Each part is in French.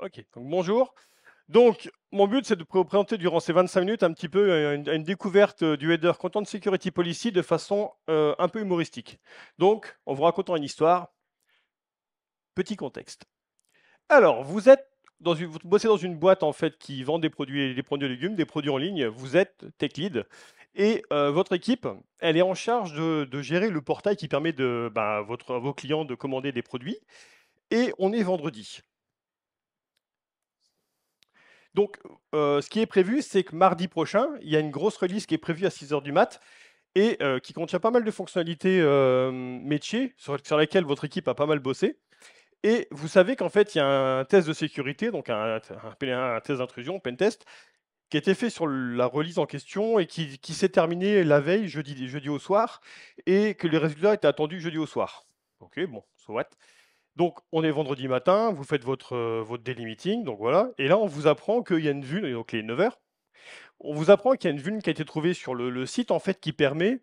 Ok, donc bonjour. Donc, mon but, c'est de vous présenter durant ces 25 minutes un petit peu euh, une, découverte euh, du header Content Security Policy de façon euh, un peu humoristique. Donc, en vous racontant une histoire, petit contexte. Alors, vous êtes dans une, bossez dans une boîte en fait qui vend des produits, des produits légumes, des produits en ligne. Vous êtes tech lead et votre équipe, elle est en charge de, gérer le portail qui permet de, bah, votre, à vos clients de commander des produits. Et on est vendredi. Donc, euh, ce qui est prévu, c'est que mardi prochain, il y a une grosse release qui est prévue à 6h du mat et euh, qui contient pas mal de fonctionnalités euh, métiers sur, lesquelles votre équipe a pas mal bossé. Et vous savez qu'en fait, il y a un test de sécurité, donc un, test d'intrusion, pen test, qui a été fait sur la release en question et qui, s'est terminé la veille, jeudi, jeudi au soir, et que les résultats étaient attendus jeudi au soir. Ok, bon, soit. Donc, on est vendredi matin, vous faites votre, euh, votre daily meeting, donc voilà. Et là, on vous apprend qu'il y a une vulne, donc les 9 h on vous apprend qu'il y a une vune qui a été trouvée sur le, site, en fait, qui permet,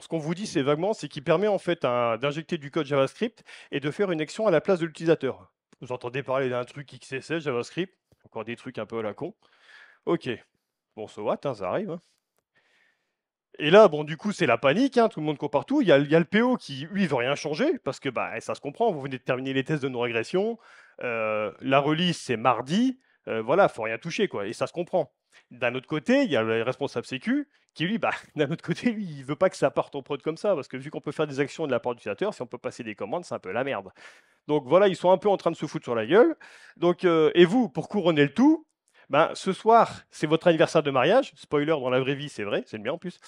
ce qu'on vous dit, c'est vaguement, c'est qu'il permet, en fait, d'injecter du code JavaScript et de faire une action à la place de l'utilisateur. Vous entendez parler d'un truc XSS, JavaScript, encore des trucs un peu à la con. Ok, bon, so what, hein, ça arrive. Hein. Et là, bon, du coup, c'est la panique, hein, tout le monde court partout. Il y, a, le PO qui, lui, veut rien changer, parce que bah, ça se comprend, vous venez de terminer les tests de nos régressions, euh, la release, c'est mardi, euh, voilà, faut rien toucher, quoi, et ça se comprend. D'un autre côté, il y a le responsable sécu, qui lui, bah, d'un autre côté, lui, il veut pas que ça parte en prod comme ça, parce que vu qu'on peut faire des actions de la part du utilisateur, si on peut passer des commandes, c'est un peu la merde. Donc voilà, ils sont un peu en train de se foutre sur la gueule. Donc, euh, et vous, pour couronner le tout, ben, ce soir, c'est votre anniversaire de mariage. Spoiler, dans la vraie vie, c'est vrai, c'est le mien en plus.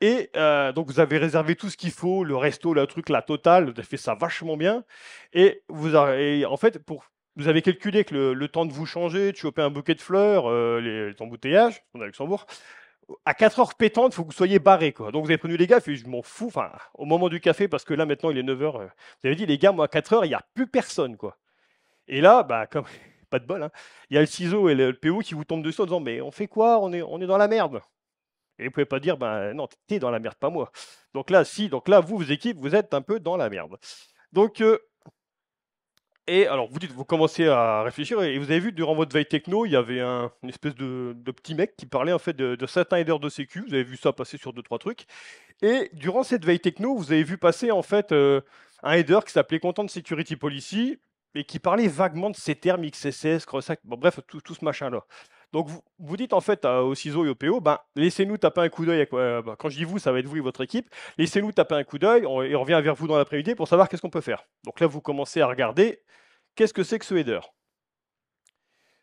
Et euh, donc, vous avez réservé tout ce qu'il faut, le resto, le truc, la totale, vous avez fait ça vachement bien. Et vous avez, en fait, pour, vous avez calculé que le, temps de vous changer, de choper un bouquet de fleurs, euh, les, embouteillages, on est à Luxembourg, à 4 heures pétantes, il faut que vous soyez barré. Donc vous avez prévenu les gars, fait, je m'en fous, enfin, au moment du café, parce que là maintenant il est 9 heures, euh. vous avez dit les gars, moi à 4 heures, il n'y a plus personne. quoi. Et là, bah, comme pas de bol, hein. il y a le ciseau et le PO qui vous tombent dessus en disant Mais on fait quoi on est, on est dans la merde. Et vous pouvez pas dire Ben non, t'es dans la merde, pas moi. Donc là, si, donc là, vous, vos équipes, vous êtes un peu dans la merde. Donc. Euh, et alors, vous dites, vous commencez à réfléchir, et vous avez vu durant votre veille techno, il y avait une espèce de, petit mec qui parlait en fait de, certains headers de sécu. Vous avez vu ça passer sur deux trois trucs. Et durant cette veille techno, vous avez vu passer en fait euh, un header qui s'appelait Content Security Policy et qui parlait vaguement de ces termes XSS, CrossAck, bon, bref, tout, ce machin-là. Donc vous, dites en fait euh, au aux CISO et au PO, ben, laissez-nous taper un coup d'œil. Euh, ben, quand je dis vous, ça va être vous et votre équipe. Laissez-nous taper un coup d'œil et on revient vers vous dans l'après-midi pour savoir qu'est-ce qu'on peut faire. Donc là, vous commencez à regarder qu'est-ce que c'est que ce header.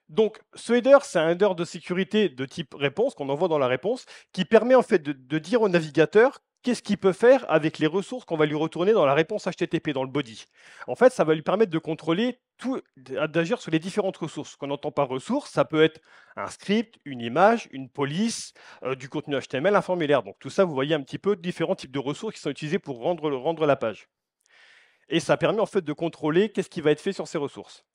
Donc ce header, c'est un header de sécurité de type réponse qu'on envoie dans la réponse qui permet en fait de, de dire au navigateur qu'est-ce qu'il peut faire avec les ressources qu'on va lui retourner dans la réponse HTTP, dans le body. En fait, ça va lui permettre de contrôler tout, d'agir sur les différentes ressources. Qu'on entend par ressources, ça peut être un script, une image, une police, euh, du contenu HTML, un formulaire. Donc tout ça, vous voyez un petit peu différents types de ressources qui sont utilisées pour rendre, rendre la page. Et ça permet en fait de contrôler qu'est-ce qui va être fait sur ces ressources.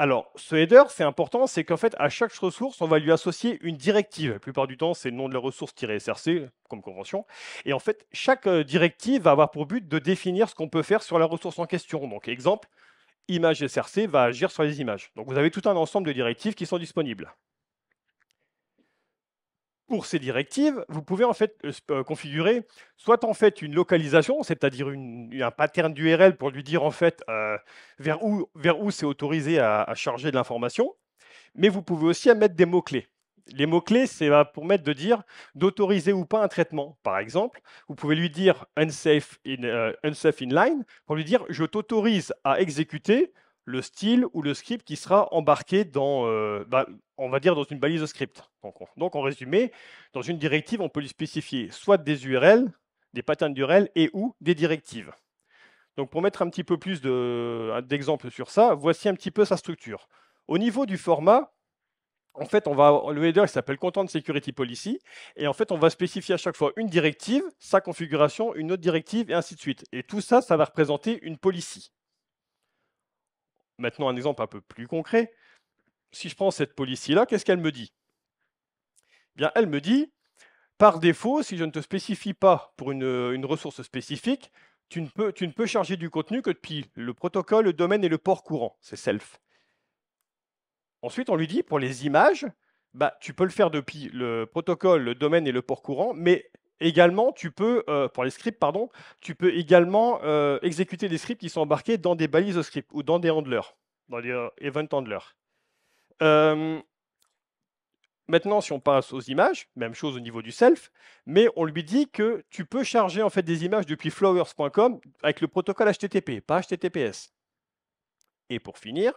Alors, ce header, c'est important, c'est qu'en fait, à chaque ressource, on va lui associer une directive. La plupart du temps, c'est le nom de la ressource-src, comme convention. Et en fait, chaque euh, directive va avoir pour but de définir ce qu'on peut faire sur la ressource en question. Donc, exemple, image SRC va agir sur les images. Donc, vous avez tout un ensemble de directives qui sont disponibles pour ces directives, vous pouvez en fait euh, euh, configurer soit en fait une localisation, c'est-à-dire un pattern d'URL pour lui dire en fait euh, vers où, c'est autorisé à, charger de l'information, mais vous pouvez aussi mettre des mots-clés. Les mots-clés, c'est bah, pour mettre de dire d'autoriser ou pas un traitement. Par exemple, vous pouvez lui dire unsafe, in, unsafe inline pour lui dire je t'autorise à exécuter le style ou le script qui sera embarqué dans, euh, bah, on va dire, dans une balise de script. Donc, en résumé, dans une directive, on peut lui spécifier soit des URL, des patterns d'URL et ou des directives. Donc pour mettre un petit peu plus d'exemples sur ça, voici un petit peu sa structure. Au niveau du format, en fait, on va, le header s'appelle Content Security Policy, et en fait, on va spécifier à chaque fois une directive, sa configuration, une autre directive, et ainsi de suite. Et tout ça, ça va représenter une policy. Maintenant, un exemple un peu plus concret. Si je prends cette police-là, qu'est-ce qu'elle me dit eh Bien, elle me dit, par défaut, si je ne te spécifie pas pour une, ressource spécifique, tu ne, peux, tu ne, peux, charger du contenu que depuis le protocole, le domaine et le port courant. C'est self. Ensuite, on lui dit, pour les images, bah, tu peux le faire depuis le protocole, le domaine et le port courant, mais également, tu peux, euh, pour les scripts, pardon, tu peux également euh, exécuter des scripts qui sont embarqués dans des balises de script ou dans des handlers, dans des euh, event handlers. maintenant, si on passe aux images, même chose au niveau du self, mais on lui dit que tu peux charger en fait des images depuis flowers.com avec le protocole HTTP, pas HTTPS. Et pour finir,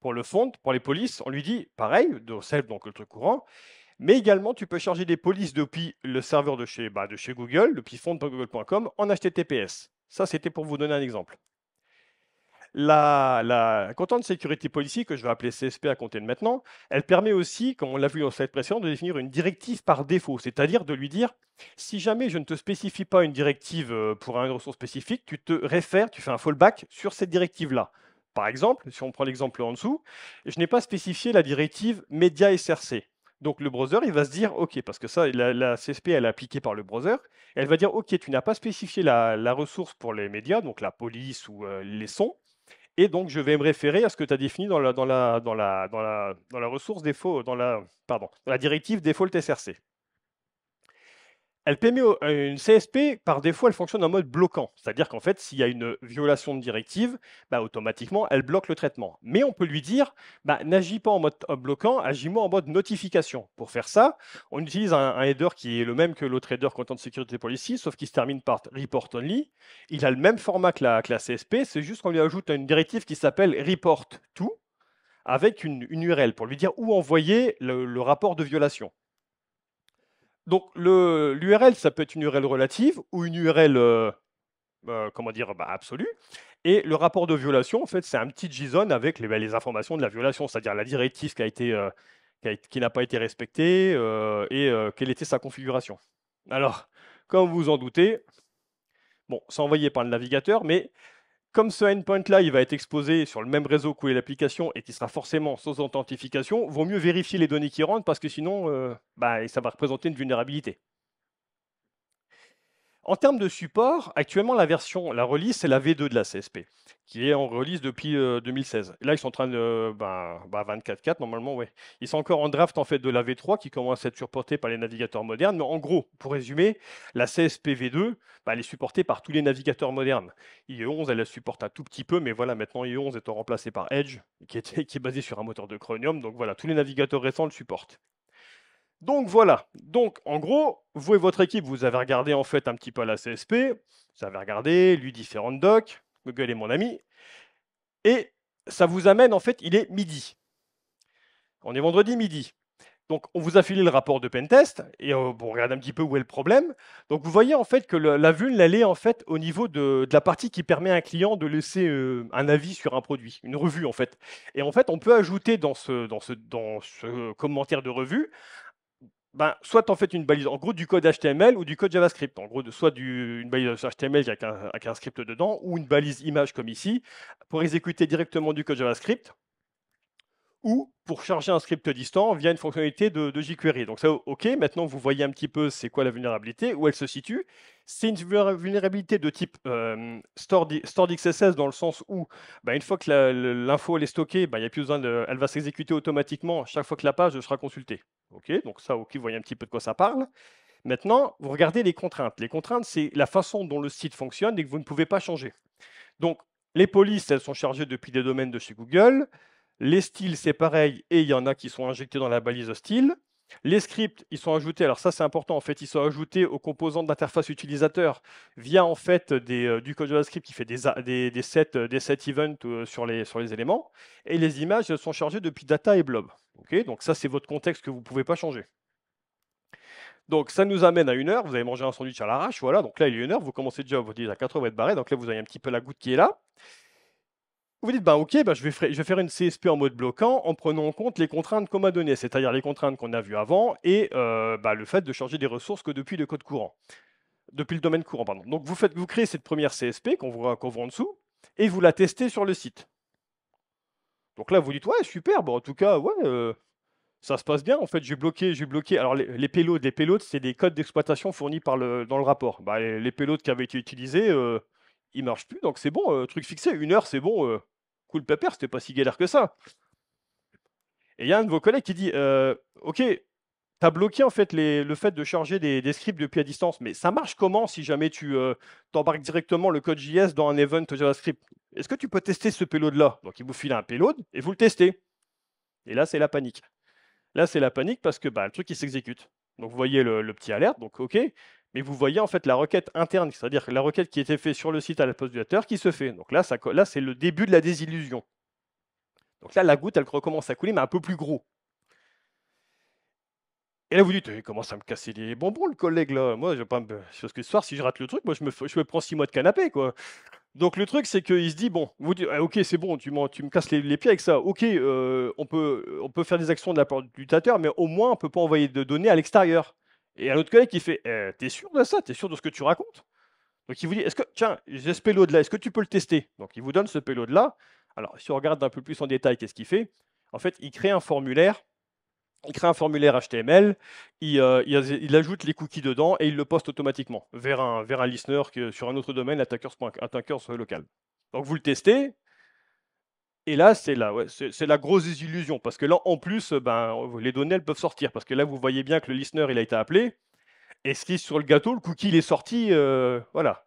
pour le fond, pour les polices, on lui dit pareil, dans self, donc le truc courant, mais également, tu peux charger des polices depuis le serveur de chez, bah, Google, depuis font.google.com, en HTTPS. Ça, c'était pour vous donner un exemple. La, la Content Security Policy, que je vais appeler CSP à compter de maintenant, elle permet aussi, comme on l'a vu dans cette précédent, de définir une directive par défaut, c'est-à-dire de lui dire si jamais je ne te spécifie pas une directive euh, pour un ressource spécifique, tu te réfères, tu fais un fallback sur cette directive-là. Par exemple, si on prend l'exemple en dessous, je n'ai pas spécifié la directive Media SRC. Donc le browser, il va se dire, OK, parce que ça, la, CSP, elle est appliquée par le browser, elle va dire, OK, tu n'as pas spécifié la, ressource pour les médias, donc la police ou euh, les sons, et donc je vais me référer à ce que tu as défini dans la, ressource défaut, dans la, dans la directive default SRC. Elle permet euh, une CSP, par défaut, elle fonctionne en mode bloquant. C'est-à-dire qu'en fait, s'il y a une violation de directive, bah, automatiquement, elle bloque le traitement. Mais on peut lui dire, bah, n'agis pas en mode bloquant, agis-moi en mode notification. Pour faire ça, on utilise un, header qui est le même que l'autre header Content Security Policy, sauf qu'il se termine par Report Only. Il a le même format que la, classe CSP, c'est juste qu'on lui ajoute une directive qui s'appelle Report To, avec une, URL pour lui dire où envoyer le rapport de violation. Donc l'URL, ça peut être une URL relative ou une URL, euh, euh, comment dire, bah, absolue. Et le rapport de violation, en fait, c'est un petit JSON avec bah, les, informations de la violation, c'est-à-dire la directive qui euh, qui n'a pas été respectée et quelle était sa configuration. Alors, comme vous vous en doutez, bon, c'est envoyé par le navigateur, mais comme ce endpoint-là, il va être exposé sur le même réseau que l'application et qui sera forcément sans authentification, vaut mieux vérifier les données qui rentrent parce que sinon, euh, bah, ça va représenter une vulnérabilité. En termes de support, actuellement, la version, la release, c'est la V2 de la CSP, qui est en release depuis 2016. Euh, là, ils sont en train de. ben, 24.4, bah, normalement, oui. Ils sont encore en draft, en fait, de la V3, qui commence à être supportée par les navigateurs modernes. Mais en gros, pour résumer, la CSP V2, bah, elle est supportée par tous les navigateurs modernes. IE11, elle la supporte un tout petit peu, mais voilà, maintenant, IE11 étant remplacé par Edge, qui est, qui est basé sur un moteur de Chromium. Donc voilà, tous les navigateurs récents le supportent. Donc voilà. Donc en gros, vous et votre équipe, vous avez regardé en fait un petit peu la CSP, vous avez regardé lui différentes docs, Google est mon ami, et ça vous amène en fait, il est midi. On est vendredi midi. Donc on vous a filé le rapport de pentest et euh, on regarde un petit peu où est le problème. Donc vous voyez en fait que la vulne, elle est en fait au niveau de, la partie qui permet à un client de laisser euh, un avis sur un produit, une revue en fait. Et en fait on peut ajouter dans ce commentaire de revue ben, soit en fait une balise, en gros, du code HTML ou du code JavaScript. En gros, de, soit une balise HTML avec un, script dedans, ou une balise image comme ici, pour exécuter directement du code JavaScript ou pour charger un script distant via une fonctionnalité de, jQuery. Donc ça, ok, maintenant vous voyez un petit peu c'est quoi la vulnérabilité, où elle se situe. C'est une vulnérabilité de type store euh, stored, XSS dans le sens où, bah, une fois que l'info est stockée, bah, il a plus besoin de, elle va s'exécuter automatiquement chaque fois que la page sera consultée. Ok, donc ça, ok, vous voyez un petit peu de quoi ça parle. Maintenant, vous regardez les contraintes. Les contraintes, c'est la façon dont le site fonctionne et que vous ne pouvez pas changer. Donc, les polices, elles sont chargées depuis des domaines de chez Google. Les styles, c'est pareil, et il y en a qui sont injectés dans la balise style. Les scripts, ils sont ajoutés, alors ça c'est important, en fait, ils sont ajoutés aux composants d'interface utilisateur via en fait euh, du code JavaScript qui fait des, des, des euh, events euh, sur, les, sur les éléments, et les images sont chargées depuis data et blob. Donc ça c'est votre contexte que vous ne pouvez pas changer. Donc ça nous amène à une heure, vous avez mangé un sandwich à l'arrache, voilà, donc là il est une heure, vous commencez déjà, vous dites à de barré. donc là vous avez un petit peu la goutte qui est là vous dites, bah, ok, bah, je, vais faire, une CSP en mode bloquant en prenant en compte les contraintes qu'on m'a données, c'est-à-dire les contraintes qu'on a vues avant et euh, bah, le fait de changer des ressources que depuis le code courant, depuis le domaine courant. Pardon. Donc vous, faites, vous créez cette première CSP qu'on voit, en dessous et vous la testez sur le site. Donc là, vous dites, ouais, super, bah, en tout cas, ouais, euh, ça se passe bien. En fait, j'ai bloqué, j'ai bloqué. Alors les, payloads, les payloads, c'est des codes d'exploitation fournis par le, dans le rapport. les, payloads qui avaient été utilisés. Euh, il marche plus, donc c'est bon, euh, truc fixé, une heure, c'est bon, euh, cool pépère, c'était pas si galère que ça. Et il y a un de vos collègues qui dit euh, Ok, tu as bloqué en fait le fait de charger des, scripts depuis à distance, mais ça marche comment si jamais tu embarques directement le code JS dans un event JavaScript Est-ce que tu peux tester ce payload-là Donc il vous file un payload et vous le testez. Et là, c'est la panique. Là, c'est la panique parce que bah, le truc, il s'exécute. Donc vous voyez le, le, petit alerte, donc OK, mais vous voyez en fait la requête interne, c'est-à-dire la requête qui était faite sur le site à la poste du postulateur qui se fait. Donc là, là c'est le début de la désillusion. Donc là, la goutte, elle recommence à couler, mais un peu plus gros. Et là, vous dites, il eh, commence à me casser les bonbons, le collègue, là. Moi, je vais pas me... Parce que ce soir, si je rate le truc, moi, je me, prends six mois de canapé, quoi. Donc le truc, c'est qu'il se dit, bon, ah, ok, c'est bon, tu, tu me casses les, pieds avec ça. Ok, euh, on, peut, on peut faire des actions de la part du tateur, mais au moins, on ne peut pas envoyer de données à l'extérieur. Et un autre collègue qui fait «Euh, T'es sûr de ça T'es sûr de ce que tu racontes Donc il vous dit Est-ce que, tiens, j'ai ce payload là, est-ce que tu peux le tester Donc il vous donne ce payload là. Alors si on regarde un peu plus en détail, qu'est-ce qu'il fait En fait, il crée un formulaire. Il crée un formulaire HTML, euh, il, ajoute les cookies dedans et il le poste automatiquement vers un, vers un listener sur un autre domaine, sur local. Donc vous le testez, et là, c'est la, la grosse désillusion. Parce que là, en plus, euh, ben, les données, elles peuvent sortir. Parce que là, vous voyez bien que le listener, il a été appelé. Et ce qui sur le gâteau, le cookie, il est sorti. Euh, voilà.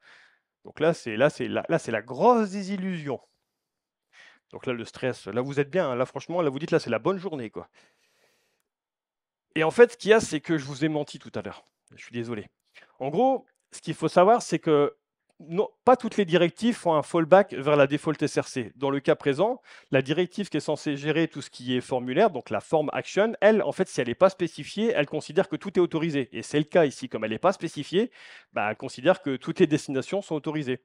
Donc là, c'est là, c'est là, là, c'est la grosse désillusion. Donc là, le stress, là, vous êtes bien. Hein. Là, franchement, là, vous dites, là, c'est la bonne journée, quoi. Et en fait, ce qu'il y a, c'est que je vous ai menti tout à l'heure. Je suis désolé. En gros, ce qu'il faut savoir, c'est que pas toutes les directives font un fallback vers la default SRC. Dans le cas présent, la directive qui est censée gérer tout ce qui est formulaire, donc la form action, elle, en fait, si elle n'est pas spécifiée, elle considère que tout est autorisé. Et c'est le cas ici, comme elle n'est pas spécifiée, bah, elle considère que toutes les destinations sont autorisées.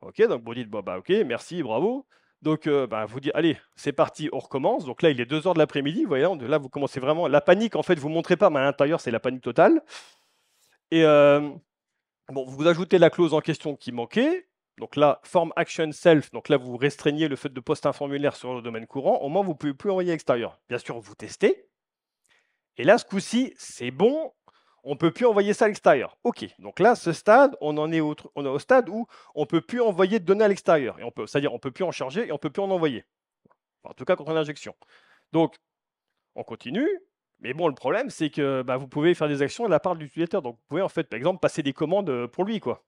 Ok, donc vous dites, bah, bah ok, merci, bravo. Donc, euh, bah, vous dites, allez, c'est parti, on recommence. Donc là, il est 2h de l'après-midi, vous voyez, là, vous commencez vraiment. La panique, en fait, vous ne montrez pas, mais à l'intérieur, c'est la panique totale. Et. Euh, vous ajoutez la clause en question qui manquait. Donc là, form action self. Donc là, vous restreignez le fait de poster un formulaire sur le domaine courant. Au moins, vous ne pouvez plus envoyer à l'extérieur. Bien sûr, vous testez. Et là, ce coup-ci, c'est bon. On ne peut plus envoyer ça à l'extérieur. OK. Donc là, ce stade, on en est au, on au stade où on ne peut plus envoyer de données à l'extérieur. Et on c'est-à-dire, on ne peut plus en charger et on ne peut plus en envoyer. En tout cas, contre l'injection. Donc, on continue. Mais bon, le problème, c'est que bah, vous pouvez faire des actions à la part de l'utilisateur. Donc, vous pouvez, en fait, par exemple, passer des commandes euh, pour lui, quoi.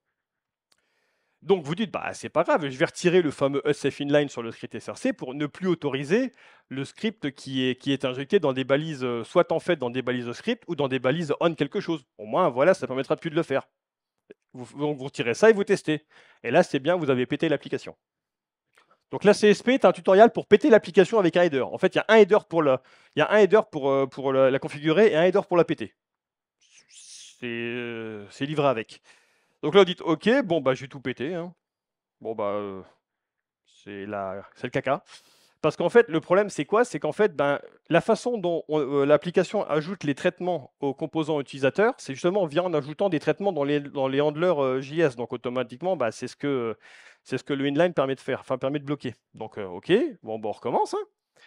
Donc, vous dites, bah, c'est pas grave, je vais retirer le fameux e SF inline sur le script SRC pour ne plus autoriser le script qui est, qui est injecté dans des balises, euh, soit en fait dans des balises script ou dans des balises on quelque chose. Au moins, voilà, ça permettra plus de le faire. Vous, vous retirez ça et vous testez. Et là, c'est bien, vous avez pété l'application. Donc la CSP est un tutoriel pour péter l'application avec un header. En fait, il y a un header pour la, il un pour, euh, pour la, configurer et un header pour la péter. C'est euh, livré avec. Donc là, vous dites, OK, bon, bah, j'ai tout pété. Hein. Bon, bah, euh, c'est la... le caca. Parce qu'en fait, le problème, c'est quoi C'est qu'en fait, ben, la façon dont euh, l'application ajoute les traitements aux composants utilisateurs, c'est justement via en ajoutant des traitements dans les, dans les handlers euh, JS. Donc, automatiquement, bah c'est ce, que, ce que le inline permet de faire, enfin, permet de bloquer. Donc, euh, OK, bon, ben, on recommence. Hein.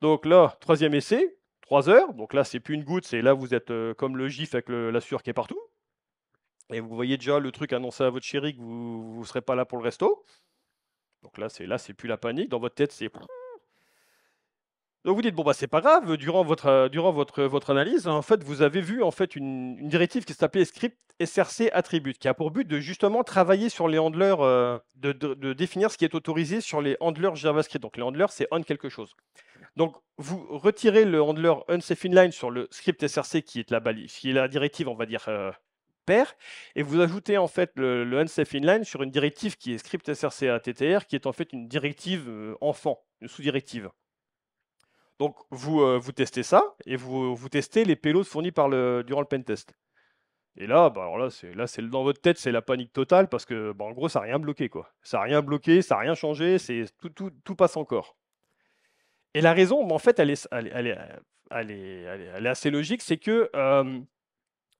Donc là, troisième essai, trois heures. Donc là, c'est plus une goutte, c'est là, vous êtes comme le GIF avec la sueur qui est partout. Et vous voyez déjà le truc annoncé à votre chérie que vous ne serez pas là pour le resto. Donc là, c'est là, c'est plus la panique. Dans votre tête, c'est donc vous dites bon bah c'est pas grave. Durant votre euh, euh, analyse, en fait vous avez vu en fait une, directive qui s'appelait script src attribute qui a pour but de justement travailler sur les handlers, euh, de, définir ce qui est autorisé sur les handlers JavaScript. Donc les handlers c'est on quelque chose. Donc vous retirez le handler unsafe inline sur le script src qui est la qui est la directive on va dire et vous ajoutez en fait le, unsafe inline sur une directive qui est script src attr qui est en fait une directive enfant, une sous directive. Donc vous, euh, vous testez ça et vous, vous testez les payloads fournis par le, durant le pentest. Et là, bah, là, c'est là, c'est dans votre tête, c'est la panique totale parce que, bah, en gros, ça n'a rien bloqué, quoi. Ça n'a rien bloqué, ça n'a rien changé, c'est tout, tout, tout, passe encore. Et la raison, bah, en fait, elle est, assez logique, c'est que, euh,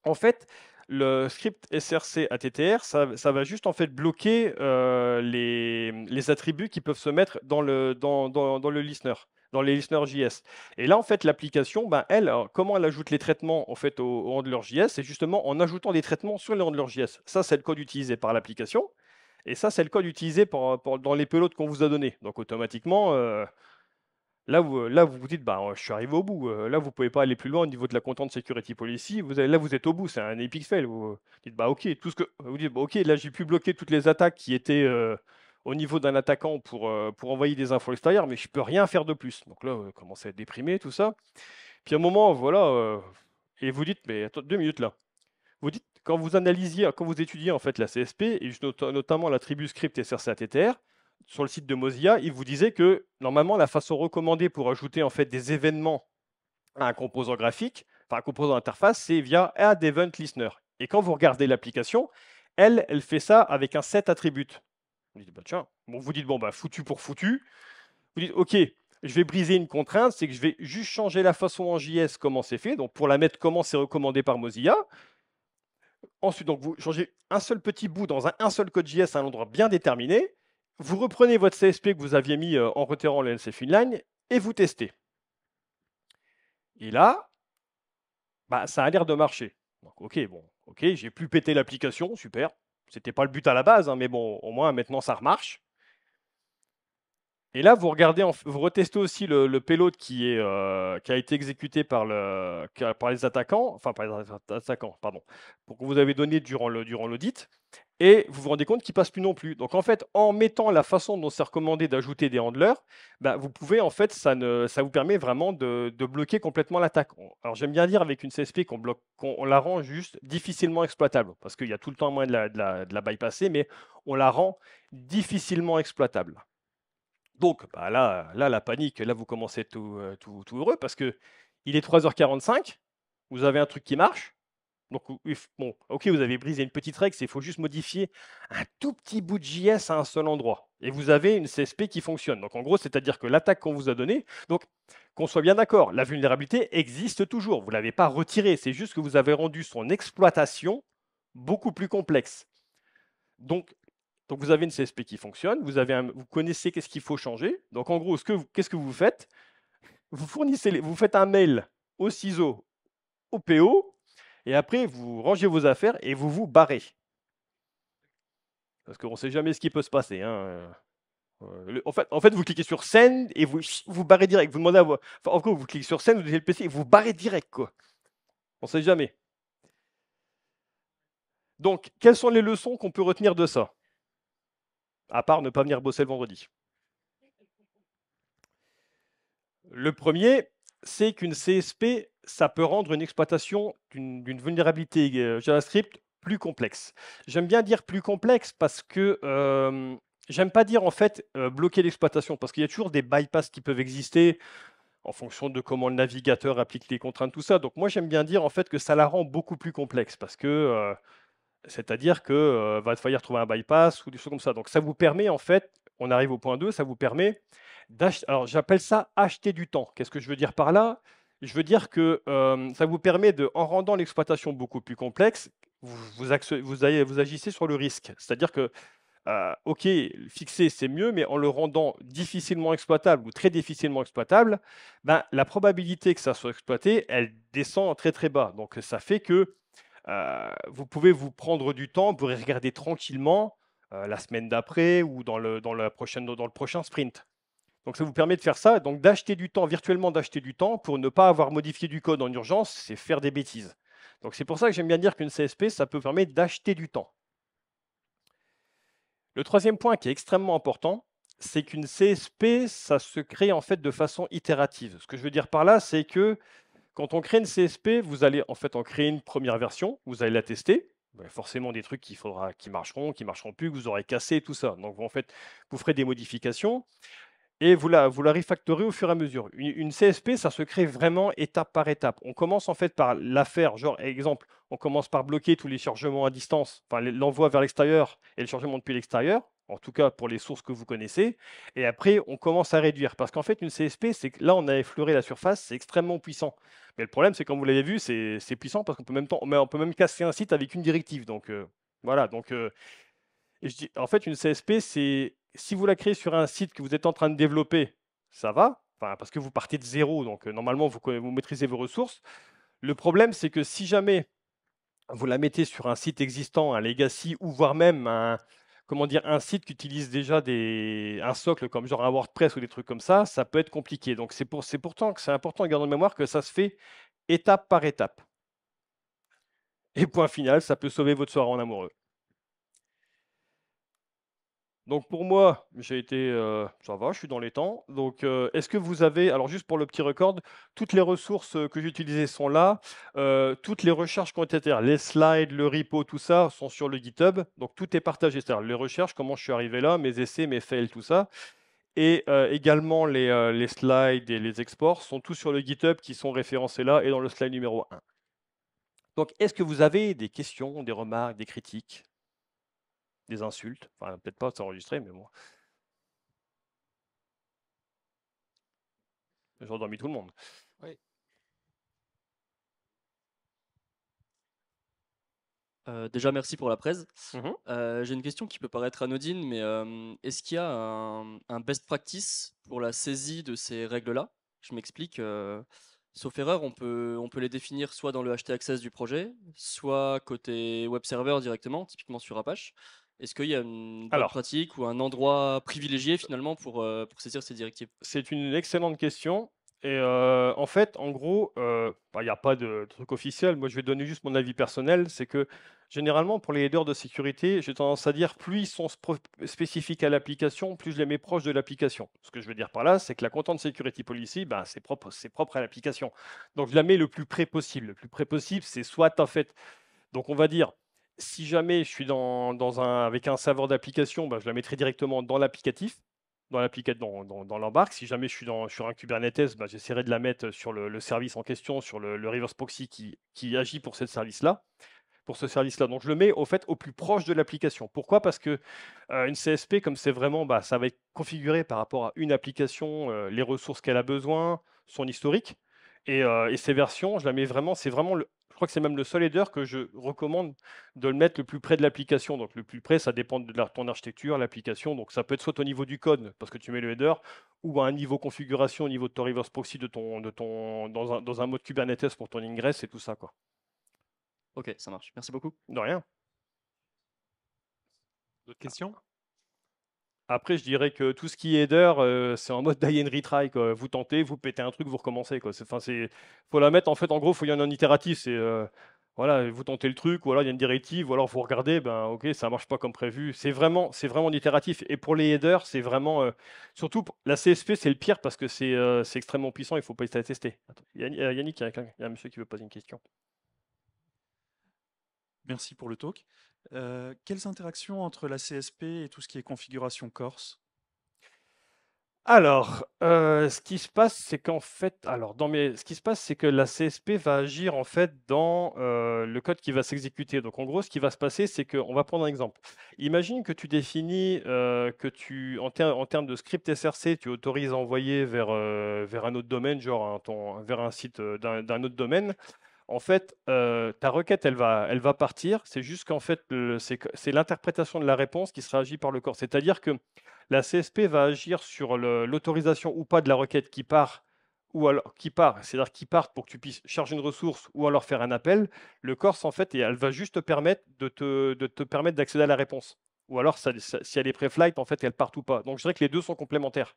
en fait, le script src attr, ça, va juste en fait bloquer euh, les, les, attributs qui peuvent se mettre dans le, dans le listener dans les JS. Et là, en fait, l'application, ben, elle, comment elle ajoute les traitements en fait, au, au JS, C'est justement en ajoutant des traitements sur les JS. Ça, c'est le code utilisé par l'application. Et ça, c'est le code utilisé dans les pelotes qu'on vous a donné. Donc, automatiquement, euh, là, vous, là, vous dites, bah, je suis arrivé au bout. Euh, là, vous ne pouvez pas aller plus loin au niveau de la content security policy. Vous là, vous êtes au bout. C'est un epic fail. Vous dites, bah, OK, tout ce que, vous dites, bah, OK, là, j'ai pu bloquer toutes les attaques qui étaient. Euh, au niveau d'un attaquant pour, euh, pour envoyer des infos à l'extérieur, mais je ne peux rien faire de plus. Donc là, vous commence à être déprimé, tout ça. Puis à un moment, voilà, euh, et vous dites, mais attends, deux minutes là. Vous dites, quand vous analysiez, quand vous étudiez en fait la CSP, et notamment l'attribut script script SRCATTR, sur le site de Mozilla, il vous disait que normalement la façon recommandée pour ajouter en fait des événements à un composant graphique, enfin un composant interface, c'est via AddEventListener. Event Listener. Et quand vous regardez l'application, elle, elle fait ça avec un set attribute. Vous dites, bah, tiens, bon, vous dites, bon, bah foutu pour foutu. Vous dites, ok, je vais briser une contrainte, c'est que je vais juste changer la façon en JS comment c'est fait, donc pour la mettre comment c'est recommandé par Mozilla. Ensuite, donc vous changez un seul petit bout dans un, seul code JS à un endroit bien déterminé. Vous reprenez votre CSP que vous aviez mis euh, en retirant le NC Inline et vous testez. Et là, bah, ça a l'air de marcher. ok, bon, ok, j'ai plus pété l'application, super. C'était pas le but à la base, hein, mais bon, au moins maintenant ça remarche. Et là, vous regardez, vous retestez aussi le, payload euh, qui, a été exécuté par, les attaquants, enfin par les attaquants, pardon, pour que vous avez donné durant l'audit, et vous vous rendez compte qu'il ne passe plus non plus. Donc en fait, en mettant la façon dont c'est recommandé d'ajouter des handlers, bah, vous pouvez en fait, ça, vous permet vraiment de, bloquer complètement l'attaque. Alors j'aime bien dire avec une CSP qu'on bloque, la rend juste difficilement exploitable, parce qu'il y a tout le temps moins de la bypasser, mais on la rend difficilement exploitable. Donc bah, là, là, la panique, là, vous commencez tout, euh, heureux parce que il est 3h45, vous avez un truc qui marche. Donc, bon, ok, vous avez brisé une petite règle, il faut juste modifier un tout petit bout de JS à un seul endroit. Et vous avez une CSP qui fonctionne. Donc, en gros, c'est-à-dire que l'attaque qu'on vous a donnée, donc qu'on soit bien d'accord, la vulnérabilité existe toujours. Vous ne l'avez pas retirée, c'est juste que vous avez rendu son exploitation beaucoup plus complexe. Donc, donc vous avez une CSP qui fonctionne, vous, avez vous connaissez qu'est-ce qu'il faut changer. Donc en gros, qu'est-ce que vous faites vous, fournissez vous faites un mail au CISO, au PO, et après vous rangez vos affaires et vous vous barrez. Parce qu'on ne sait jamais ce qui peut se passer. Hein. Euh, en, fait, vous cliquez sur Send et vous vous barrez direct. Vous demandez à en gros, vous cliquez sur Send, vous le PC et vous barrez direct. Quoi. On ne sait jamais. Donc, quelles sont les leçons qu'on peut retenir de ça à part ne pas venir bosser le vendredi. Le premier, c'est qu'une CSP, ça peut rendre une exploitation d'une vulnérabilité euh, JavaScript plus complexe. J'aime bien dire plus complexe parce que euh, j'aime pas dire en fait euh, bloquer l'exploitation parce qu'il y a toujours des bypass qui peuvent exister en fonction de comment le navigateur applique les contraintes, tout ça. Donc moi j'aime bien dire en fait que ça la rend beaucoup plus complexe parce que c'est-à-dire que euh, va falloir trouver un bypass ou des choses comme ça. Donc ça vous permet, en fait, on arrive au point 2, ça vous permet d'acheter. Alors j'appelle ça acheter du temps. Qu'est-ce que je veux dire par là Je veux dire que euh, ça vous permet de, en rendant l'exploitation beaucoup plus complexe, vous, vous, agissez sur le risque. C'est-à-dire que, euh, OK, fixer c'est mieux, mais en le rendant difficilement exploitable ou très difficilement exploitable, ben, la probabilité que ça soit exploité, elle descend très très bas. Donc ça fait que euh, vous pouvez vous prendre du temps, vous pouvez regarder tranquillement euh, la semaine d'après ou dans le, dans, la prochaine, dans le prochain sprint. Donc ça vous permet de faire ça, donc d'acheter du temps, virtuellement d'acheter du temps pour ne pas avoir modifié du code en urgence, c'est faire des bêtises. Donc c'est pour ça que j'aime bien dire qu'une CSP, ça peut permettre d'acheter du temps. Le troisième point qui est extrêmement important, c'est qu'une CSP, ça se crée en fait de façon itérative. Ce que je veux dire par là, c'est que quand on crée une CSP, vous allez en fait en créer une première version, vous allez la tester. forcément des trucs qui, faudra, qui marcheront, qui marcheront plus, que vous aurez cassé, tout ça. Donc en vous ferez des modifications et vous la, vous refactorez au fur et à mesure. Une, CSP, ça se crée vraiment étape par étape. On commence en fait par l'affaire, genre exemple, on commence par bloquer tous les chargements à distance, l'envoi vers l'extérieur et le chargement depuis l'extérieur en tout cas pour les sources que vous connaissez, et après on commence à réduire. Parce qu'en fait, une CSP, c'est que là on a effleuré la surface, c'est extrêmement puissant. Mais le problème, c'est comme vous l'avez vu, c'est puissant parce qu'on peut, même temps, on peut même casser un site avec une directive. Donc euh, voilà, donc euh, en fait, une CSP, c'est si vous la créez sur un site que vous êtes en train de développer, ça va, parce que vous partez de zéro, donc euh, normalement vous, vous maîtrisez vos ressources. Le problème, c'est que si jamais vous la mettez sur un site existant, un legacy, ou voire même un, comment dire, un site qui utilise déjà des, un socle comme genre un WordPress ou des trucs comme ça, ça peut être compliqué. Donc c'est pour, pourtant que c'est important de garder en mémoire que ça se fait étape par étape. Et point final, ça peut sauver votre soirée en amoureux. Donc pour moi, j'ai été, euh, ça va, je suis dans les temps. Donc euh, est-ce que vous avez, alors juste pour le petit record, toutes les ressources euh, que j'ai utilisées sont là, toutes les recherches qui ont été faites, les slides, le repo, tout ça sont sur le GitHub. Donc tout est partagé, c'est-à-dire les recherches, comment je suis arrivé là, mes essais, mes fails, tout ça. Et également les, les slides et les exports sont tous sur le GitHub qui sont référencés là et dans le slide numéro 1. Donc est-ce que vous avez des questions, des remarques, des critiques des insultes. Enfin, peut-être pas s'enregistrer, mais bon. J'ai endormi tout le monde. Oui. Euh, déjà, merci pour la presse. Mmh euh, j'ai une question qui peut paraître anodine, mais euh, est-ce qu'il y a un, best practice pour la saisie de ces règles-là Je m'explique. sauf erreur, on peut, on peut les définir soit dans le HT Access du projet, soit côté web server directement, typiquement sur Apache, est-ce qu'il y a une Alors, pratique ou un endroit privilégié finalement pour, euh, pour saisir ces directives C'est une excellente question. Et euh, en fait, en gros, euh, bah, il n'y a pas de truc officiel. Moi, je vais donner juste mon avis personnel. C'est que généralement, pour les leaders de sécurité, j'ai tendance à dire plus ils sont spécifiques à l'application, plus je les mets proches de l'application. Ce que je veux dire par là, c'est que la Content Security Policy, ben, c'est propre, propre à l'application. Donc, je la mets le plus près possible. Le plus près possible, c'est soit en fait. Donc, on va dire, si jamais je suis dans, un, avec un serveur d'application, bah, je la mettrai directement dans l'applicatif, dans dans, l'embarque. Si jamais je suis dans, sur un Kubernetes, bah, j'essaierai de la mettre sur le, service en question, sur le, reverse proxy qui, agit pour ce service-là. Pour ce service-là, donc je le mets au fait au plus proche de l'application. Pourquoi Parce que euh, une CSP, comme c'est vraiment, bah, ça va être configuré par rapport à une application, euh, les ressources qu'elle a besoin, son historique. Et, ses euh, ces versions, je la mets vraiment, c'est vraiment le, je crois que c'est même le seul header que je recommande de le mettre le plus près de l'application. Donc le plus près, ça dépend de ton architecture, l'application. Donc ça peut être soit au niveau du code, parce que tu mets le header, ou à un niveau configuration, au niveau de ton reverse proxy, de ton, de ton, dans, un, mode Kubernetes pour ton ingress et tout ça. Quoi. Ok, ça marche. Merci beaucoup. De rien. D'autres questions après, je dirais que tout ce qui est header, euh, c'est en mode die and retry. Quoi. Vous tentez, vous pétez un truc, vous recommencez. Quoi. faut la mettre en fait. En gros, faut y en un itératif. Euh, voilà, vous tentez le truc, ou il y a une directive, ou alors vous regardez, ben ok, ça marche pas comme prévu. C'est vraiment, c'est vraiment itératif. Et pour les headers, c'est vraiment, euh, surtout la CSP, c'est le pire parce que c'est extrêmement puissant. Il ne faut pas hésiter à tester. Yannick, il y a un monsieur qui veut poser une question. Merci pour le talk. Euh, quelles interactions entre la CSP et tout ce qui est configuration Corse alors, euh, ce qui se passe, c'est qu'en fait, alors dans mes, ce qui se passe, c'est que la CSP va agir en fait dans euh, le code qui va s'exécuter. Donc, en gros, ce qui va se passer, c'est que, on va prendre un exemple. Imagine que tu définis que tu, en, en, termes de script SRC, tu autorises à envoyer vers vers un autre domaine, genre ton, vers un site d'un autre domaine en fait, euh, ta requête, elle va, elle va partir. C'est juste qu'en fait, c'est l'interprétation de la réponse qui sera agie par le corps. C'est-à-dire que la CSP va agir sur l'autorisation ou pas de la requête qui part ou alors qui part, c'est-à-dire qui part pour que tu puisses charger une ressource ou alors faire un appel, le corps, en fait, elle va juste te permettre de te, permettre d'accéder à la réponse. Ou alors si elle est pré-flight, en fait, elle part ou pas. Donc je dirais que les deux sont complémentaires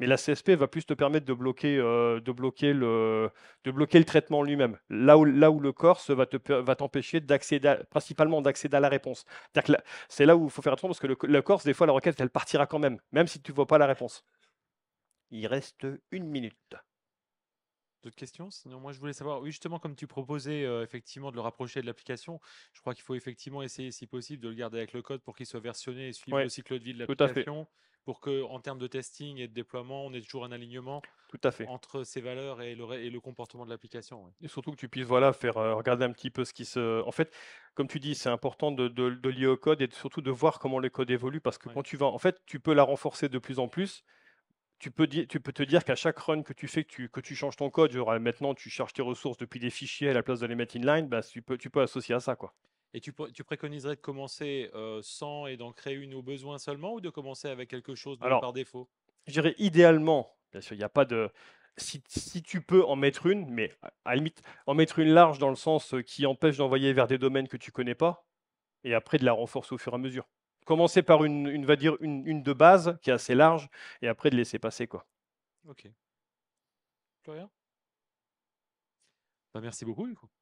mais la CSP va plus te permettre de bloquer, euh, de bloquer, le, de bloquer le traitement lui-même. Là où, là où le corps va, te, va t'empêcher d'accéder, principalement d'accéder à la réponse. cest là, où il faut faire attention parce que le, corse, des fois, la requête, elle partira quand même, même si tu ne vois pas la réponse. Il reste une minute. D'autres questions Sinon, moi, je voulais savoir, oui, justement, comme tu proposais euh, effectivement de le rapprocher de l'application, je crois qu'il faut effectivement essayer, si possible, de le garder avec le code pour qu'il soit versionné et suivre le cycle de vie de l'application pour que, en termes de testing et de déploiement, on ait toujours un alignement Tout à fait. entre ces valeurs et le, comportement de l'application. Et surtout que tu puisses voilà, faire euh, regarder un petit peu ce qui se. En fait, comme tu dis, c'est important de, de, lier au code et surtout de voir comment le code évolue parce que quand tu vas. En fait, tu peux la renforcer de plus en plus. Tu peux, tu peux te dire qu'à chaque run que tu fais, que tu, changes ton code, euh, maintenant tu cherches tes ressources depuis des fichiers à la place de les mettre inline, bah, tu, peux, tu peux associer à ça. quoi. Et tu, préconiserais de commencer sans et d'en créer une au besoin seulement ou de commencer avec quelque chose par défaut Je dirais idéalement, bien sûr, il n'y a pas de. Si, tu peux en mettre une, mais à limite, en mettre une large dans le sens qui empêche d'envoyer vers des domaines que tu connais pas, et après de la renforcer au fur et à mesure. Commencer par une, on va dire une, de base qui est assez large, et après de laisser passer quoi. Ok. Plus bah, merci beaucoup du coup.